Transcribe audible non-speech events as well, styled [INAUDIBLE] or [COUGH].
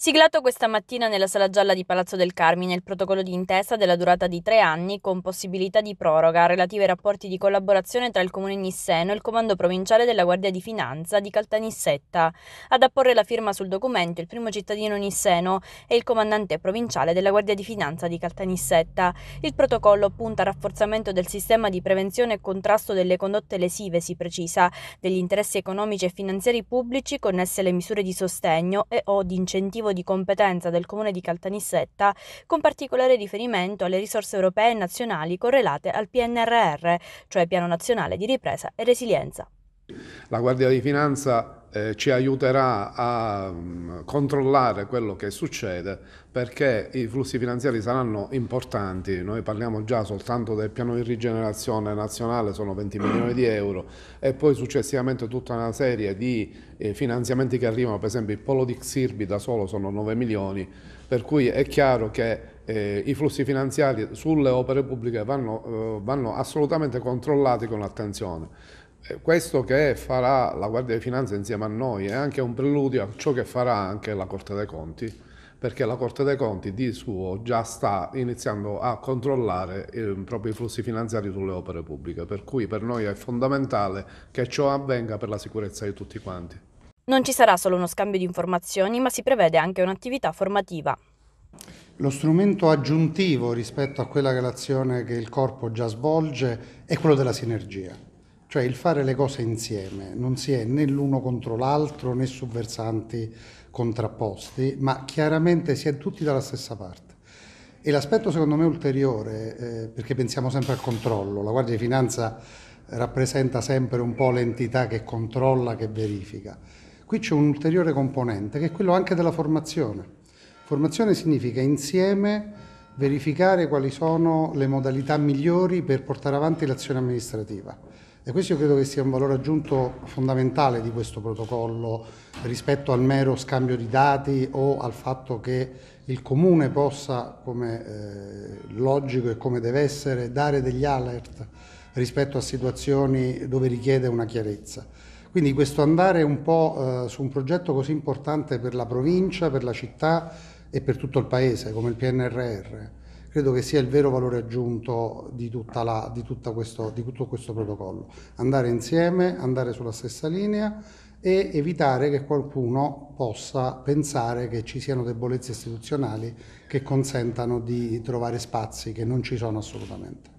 Siglato questa mattina nella Sala Gialla di Palazzo del Carmine il protocollo di intesa della durata di tre anni con possibilità di proroga relative ai rapporti di collaborazione tra il Comune Nisseno e il Comando Provinciale della Guardia di Finanza di Caltanissetta. Ad apporre la firma sul documento il primo cittadino Nisseno e il Comandante Provinciale della Guardia di Finanza di Caltanissetta. Il protocollo punta al rafforzamento del sistema di prevenzione e contrasto delle condotte lesive, si precisa, degli interessi economici e finanziari pubblici connessi alle misure di sostegno e o di incentivo esclusivo di competenza del Comune di Caltanissetta, con particolare riferimento alle risorse europee e nazionali correlate al PNRR, cioè Piano Nazionale di Ripresa e Resilienza. La Guardia di Finanza eh, ci aiuterà a um, controllare quello che succede perché i flussi finanziari saranno importanti, noi parliamo già soltanto del piano di rigenerazione nazionale, sono 20 [CLEARS THROAT] milioni di euro e poi successivamente tutta una serie di eh, finanziamenti che arrivano, per esempio il polo di Xirbi da solo sono 9 milioni, per cui è chiaro che eh, i flussi finanziari sulle opere pubbliche vanno, eh, vanno assolutamente controllati con attenzione. Eh, questo che farà la Guardia di Finanza insieme a noi è anche un preludio a ciò che farà anche la Corte dei Conti, perché la Corte dei Conti di suo già sta iniziando a controllare eh, i propri flussi finanziari sulle opere pubbliche, per cui per noi è fondamentale che ciò avvenga per la sicurezza di tutti quanti. Non ci sarà solo uno scambio di informazioni, ma si prevede anche un'attività formativa. Lo strumento aggiuntivo rispetto a quella che l'azione che il corpo già svolge è quello della sinergia cioè il fare le cose insieme, non si è né l'uno contro l'altro né su versanti contrapposti, ma chiaramente si è tutti dalla stessa parte. E l'aspetto secondo me ulteriore, eh, perché pensiamo sempre al controllo, la Guardia di Finanza rappresenta sempre un po' l'entità che controlla, che verifica. Qui c'è un ulteriore componente che è quello anche della formazione. Formazione significa insieme verificare quali sono le modalità migliori per portare avanti l'azione amministrativa e questo io credo che sia un valore aggiunto fondamentale di questo protocollo rispetto al mero scambio di dati o al fatto che il comune possa, come eh, logico e come deve essere, dare degli alert rispetto a situazioni dove richiede una chiarezza. Quindi questo andare un po' eh, su un progetto così importante per la provincia, per la città e per tutto il paese come il PNRR credo che sia il vero valore aggiunto di, la, di, questo, di tutto questo protocollo. Andare insieme, andare sulla stessa linea e evitare che qualcuno possa pensare che ci siano debolezze istituzionali che consentano di trovare spazi che non ci sono assolutamente.